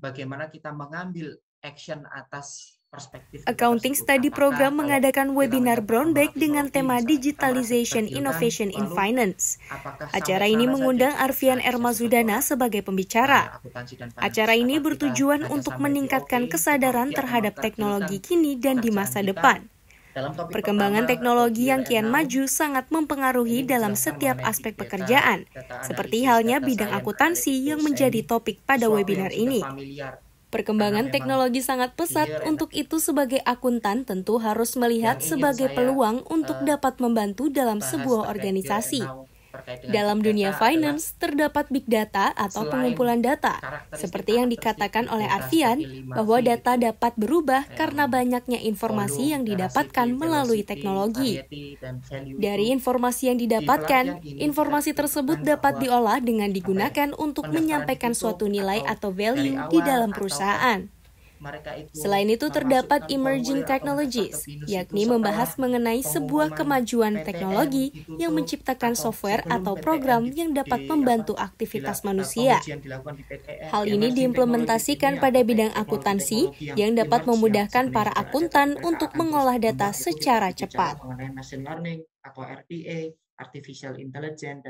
bagaimana kita mengambil action atas perspektif. Accounting Study Program mengadakan webinar Brown Bag dengan tema Digitalization Innovation in Finance. Acara ini mengundang Arfian Ermazudana sebagai pembicara. Acara ini bertujuan untuk meningkatkan kesadaran terhadap teknologi kini dan di masa depan. Perkembangan teknologi yang kian maju sangat mempengaruhi dalam setiap aspek pekerjaan, seperti halnya bidang akuntansi yang menjadi topik pada webinar ini. Perkembangan teknologi sangat pesat, untuk itu sebagai akuntan tentu harus melihat sebagai peluang untuk eh, dapat membantu dalam sebuah organisasi terkait dengan Dalam dunia finance terdapat big data atau pengumpulan data, seperti yang dikatakan oleh Arfian bahwa data dapat berubah karena banyaknya informasi yang didapatkan melalui teknologi. Dari informasi yang didapatkan, informasi tersebut dapat diolah dengan digunakan untuk menyampaikan suatu nilai atau value di dalam perusahaan. Selain itu terdapat emerging technologies, yakni membahas mengenai sebuah kemajuan teknologi yang menciptakan software atau program yang dapat membantu aktivitas manusia. Hal ini diimplementasikan pada bidang akuntansi yang dapat memudahkan para akuntan untuk mengolah data secara cepat. Artificial intelligence